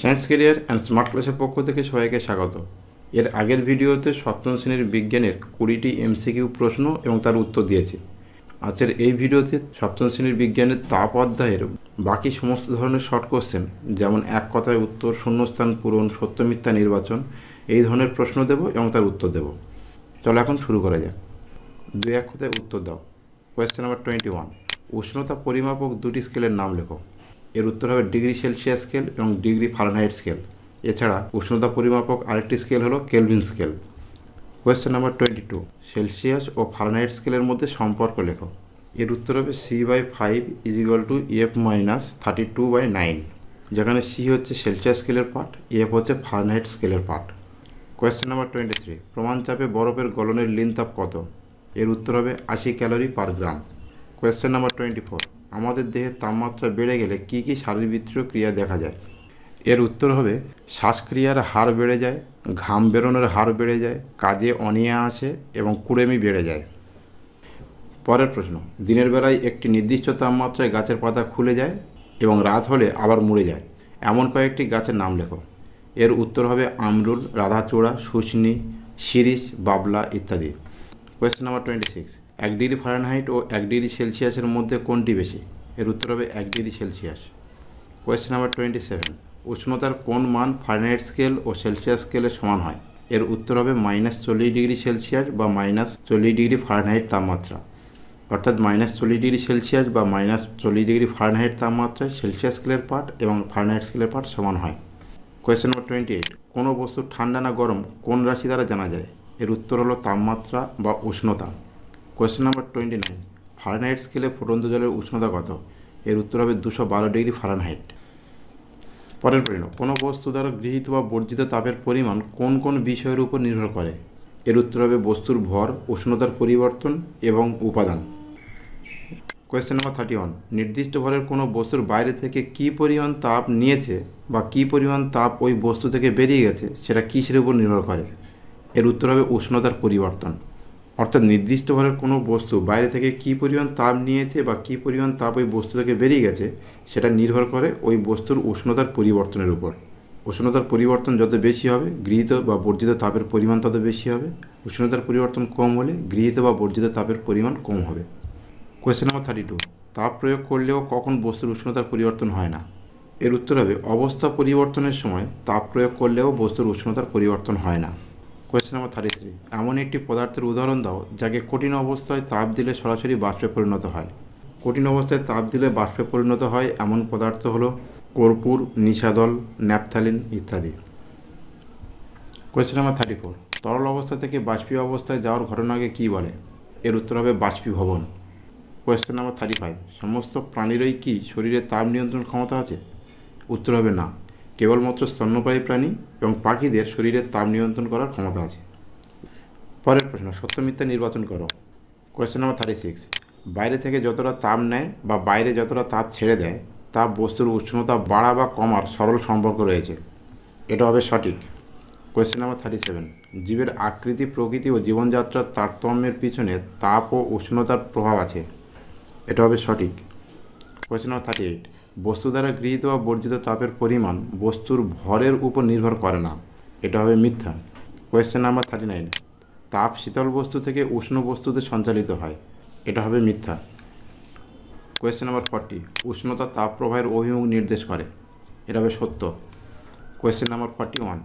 science career and smart ক্লাসের পক্ষ থেকে সবাইকে স্বাগত এর আগের ভিডিওতে সপ্তম শ্রেণীর বিজ্ঞানের কুড়িটি এমসিকিউ প্রশ্ন এবং তার উত্তর দিয়েছি আজকের এই ভিডিওতে সপ্তম শ্রেণীর বিজ্ঞানের তাপ অধ্যায়ের বাকি সমস্ত ধরনের শর্ট কোশ্চেন যেমন এক কথায় উত্তর শূন্যস্থান পূরণ সত্যমিথ্যা নির্বাচন এই ধরনের প্রশ্ন দেব এবং তার উত্তর দেব চলো এখন শুরু করা যাক দুই এক কথায় উত্তর দাও কোয়েশ্চেন নাম্বার টোয়েন্টি ওয়ান উষ্ণতা পরিমাপক দুটি স্কেলের নাম লেখো এর উত্তর হবে ডিগ্রি সেলসিয়াস স্কেল এবং ডিগ্রি ফারেনহাইট স্কেল এছাড়া উষ্ণতা পরিমাপক আরেকটি স্কেল হলো Kelvin scale question number twenty two Celsius ও ফারেনহাইট স্কেলের মধ্যে সম্পর্ক লেখো এর উত্তর হবে C by five is equal to F minus thirty two by nine যেখানে সি হচ্ছে সেলসিয়াস স্কেলের পার্ট এফ হচ্ছে ফারেনহাইট স্কেলের part question number twenty three প্রমাণ চাপে বরফের গলনের লিন তাপ কত এর উত্তর হবে আশি calorie per gram question number twenty four আমাদের দেহের তাপমাত্রা বেড়ে গেলে কি কি শারীরবৃত্তীয় ক্রিয়া দেখা যায় এর উত্তর হবে শ্বাসক্রিয়ার হার বেড়ে যায় ঘাম বেরোনোর হার বেড়ে যায় কাজে অনিয়া আসে এবং কুড়েমি বেড়ে যায় পরের প্রশ্ন দিনের বেলায় একটি নির্দিষ্ট তাপমাত্রায় গাছের পাতা খুলে যায় এবং রাত হলে আবার মুড়ে যায় এমন কয়েকটি গাছের নাম লেখো এর উত্তর হবে আমরুল রাধাচূড়া শুশনি শিরিষ বাবলা ইত্যাদি কোয়েশ্চেন নাম্বার টোয়েন্টি সিক্স এক ডিগ্রি ফারেনহাইট ও এক ডিগ্রি সেলসিয়াসের মধ্যে কোনটি বেশি এর উত্তর হবে এক degree Celsius question number twenty seven উষ্ণতার কোন মান ফারেনহাইট স্কেল ও সেলসিয়াস স্কেলে সমান হয় এর উত্তর হবে মাইনাস চল্লিশ ডিগ্রি সেলসিয়াস বা মাইনাস চল্লিশ ডিগ্রি ফারেনহাইট তাপমাত্রা অর্থাৎ মাইনাস চল্লিশ ডিগ্রি সেলসিয়াস বা মাইনাস চল্লিশ ডিগ্রি ফারেনহাইট তাপমাত্রায় সেলসিয়াস স্কেলের পার্ট এবং ফারেনহাইট স্কেলের পার্ট সমান হয় কোয়েশ্চেন নম্বর টোয়েন্টি এইট কোনো বস্তু ঠান্ডা না গরম কোন রাশি দ্বারা জানা যায় এর উত্তর হলো তাপমাত্রা বা উষ্ণতা question number twenty nine Fahrenheit স্কেলে ফুটন্ত জলের উষ্ণতা কত এর উত্তর হবে দুশো বারো ডিগ্রি ফারেনহাইট পরের পরিণাম কোনো বস্তু দ্বারা গৃহীত বা বর্জিত তাপের পরিমাণ কোন কোন বিষয়ের উপর নির্ভর করে এর উত্তর হবে বস্তুর ভর উষ্ণতার পরিবর্তন এবং উপাদান কোয়েশ্চেন নাম্বার থার্টি ওয়ান নির্দিষ্ট ভরের কোনো বস্তুর বাইরে থেকে কি পরিমাণ তাপ নিয়েছে বা কি পরিমাণ তাপ ওই বস্তু থেকে বেরিয়ে গেছে সেটা কিসের উপর নির্ভর করে এর উত্তর হবে উষ্ণতার পরিবর্তন অর্থাৎ নির্দিষ্টভাবে কোনো বস্তু বাইরে থেকে কী পরিমাণ তাপ নিয়েছে বা কী পরিমাণ তাপ ওই বস্তু থেকে বেরিয়ে গেছে সেটা নির্ভর করে ওই বস্তুর উষ্ণতার পরিবর্তনের উপর উষ্ণতার পরিবর্তন যত বেশি হবে গৃহীত বা বর্জিত তাপের পরিমাণ তত বেশি হবে উষ্ণতার পরিবর্তন কম হলে গৃহীত বা বর্জিত তাপের পরিমাণ কম হবে কোয়েশ্চেন নম্বর থার্টি টু তাপ প্রয়োগ করলেও কখন বস্তুর উষ্ণতার পরিবর্তন হয় না এর উত্তর হবে অবস্থা পরিবর্তনের সময় তাপ প্রয়োগ করলেও বস্তুর উষ্ণতার পরিবর্তন হয় না কোয়েশ্চেন নাম্বার থার্টি থ্রি এমন একটি পদার্থের উদাহরণ দাও যাকে কঠিন অবস্থায় তাপ দিলে সরাসরি বাষ্পে পরিণত হয় কঠিন অবস্থায় তাপ দিলে বাষ্পে পরিণত হয় এমন পদার্থ হল কর্পূর নিশাদল ন্যাপথালিন ইত্যাদি কোয়েশ্চেন নাম্বার থার্টি ফোর তরল অবস্থা থেকে বাষ্পীয় অবস্থায় যাওয়ার ঘটনাকে কী বলে এর উত্তর হবে বাষ্পীভবন কোয়েশ্চেন নাম্বার থার্টি ফাইভ সমস্ত প্রাণীরই কি শরীরে তাপ নিয়ন্ত্রণ ক্ষমতা আছে উত্তর হবে না কেবলমাত্র স্তন্যপায়ী প্রাণী এবং পাখিদের শরীরের তাপ নিয়ন্ত্রণ করার ক্ষমতা আছে পরের প্রশ্ন সত্যমিথ্যা নির্বাচন করো কোয়েশ্চেন নাম্বার থার্টি সিক্স বাইরে থেকে যতটা তাপ নেয় বা বাইরে যতটা তাপ ছেড়ে দেয় তা বস্তুর উষ্ণতা বাড়া বা কমার সরল সম্পর্ক রয়েছে এটা হবে সঠিক কোয়েশ্চেন নাম্বার থার্টি সেভেন জীবের আকৃতি প্রকৃতি ও জীবনযাত্রার তারতম্যের পিছনে তাপ ও উষ্ণতার প্রভাব আছে এটা হবে সঠিক কোয়েশ্চেন নাম্বার থার্টি এইট বস্তু দ্বারা গৃহীত বা বর্জিত তাপের পরিমাণ বস্তুর ভরের উপর নির্ভর করে না এটা হবে মিথ্যা কোয়েশ্চেন নাম্বার থার্টি নাইন তাপ শীতল বস্তু থেকে উষ্ণ বস্তুতে সঞ্চালিত হয় এটা হবে মিথ্যা কোয়েশ্চেন নাম্বার ফর্টি উষ্ণতা তাপ প্রবাহের অভিমুখ নির্দেশ করে এটা হবে সত্য কোয়েশ্চেন নাম্বার ফর্টি ওয়ান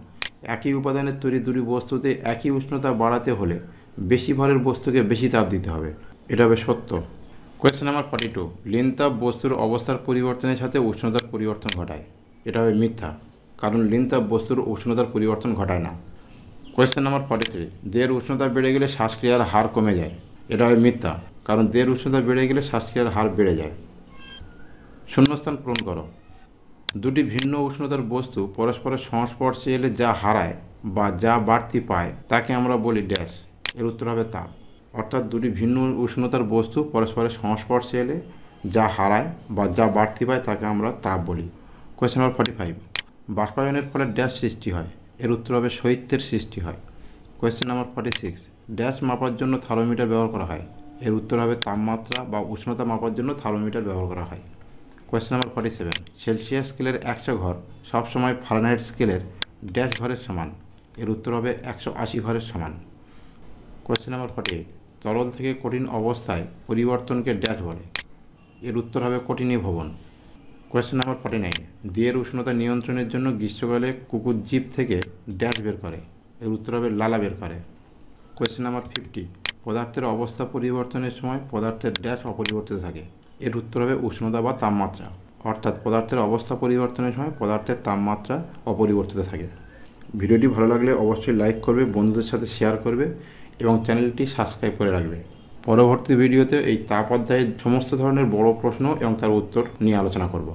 একই উপাদানের তৈরি দুটি বস্তুতে একই উষ্ণতা বাড়াতে হলে বেশি ভরের বস্তুকে বেশি তাপ দিতে হবে এটা হবে সত্য কোয়েশ্চেন নাম্বার ফর্টি টু লিনতাপ বস্তুর অবস্থার পরিবর্তনের সাথে উষ্ণতার পরিবর্তন ঘটায় এটা হবে মিথ্যা কারণ লিনতাপ বস্তুর উষ্ণতার পরিবর্তন ঘটায় না কোয়েশ্চেন নাম্বার ফর্টি থ্রি দেহের উষ্ণতা বেড়ে গেলে শ্বাসক্রিয়ার হার কমে যায় এটা হবে মিথ্যা কারণ দেহের উষ্ণতা বেড়ে গেলে শ্বাসক্রিয়ার হার বেড়ে যায় শূন্যস্থান পূরণ করো দুটি ভিন্ন উষ্ণতার বস্তু পরস্পরের সংস্পর্শে এলে যা হারায় বা যা বাড়তি পায় তাকে আমরা বলি ড্যাশ এর উত্তর হবে তাপ অর্থাৎ দুটি ভিন্ন উষ্ণতার বস্তু পরস্পরের সংস্পর্শে এলে যা হারায় বা যা বাড়তি পায় তাকে আমরা তাপ বলি কোয়েশ্চেন নম্বর ফর্টি ফাইভ বাষ্পায়নের ফলে ড্যাশ সৃষ্টি হয় এর উত্তর হবে শৈত্যের সৃষ্টি হয় question number forty six dash মাপার জন্য থার্মোমিটার ব্যবহার করা হয় এর উত্তর হবে তাপমাত্রা বা উষ্ণতা মাপার জন্য থার্মোমিটার ব্যবহার করা হয় question number forty seven Celsius স্কেলের একশো ঘর সবসময় ফারেনহাইট স্কেলের ড্যাশ ঘরের সমান এর উত্তর হবে একশো আশি ঘরের সমান কোয়েশ্চেন নম্বর ফর্টি এইট তরল থেকে কঠিন অবস্থায় পরিবর্তনকে ড্যাশ বলে এর উত্তর হবে ভবন কোয়েশ্চেন নাম্বার ফর্টি নাইন দেহের উষ্ণতা নিয়ন্ত্রণের জন্য গ্রীষ্মকালে কুকুর জীব থেকে ড্যাশ বের করে এর উত্তর হবে লালা বের করে কোয়েশ্চেন নাম্বার ফিফটি পদার্থের অবস্থা পরিবর্তনের সময় পদার্থের ড্যাশ অপরিবর্তিত থাকে এর উত্তর হবে উষ্ণতা বা তাপমাত্রা অর্থাৎ পদার্থের অবস্থা পরিবর্তনের সময় পদার্থের তাপমাত্রা অপরিবর্তিত থাকে ভিডিওটি ভালো লাগলে অবশ্যই লাইক করবে বন্ধুদের সাথে শেয়ার করবে এবং চ্যানেলটি সাবস্ক্রাইব করে রাখবে পরবর্তী ভিডিওতে এই তাপ অধ্যায়ের সমস্ত ধরনের বড় প্রশ্ন এবং তার উত্তর নিয়ে আলোচনা করব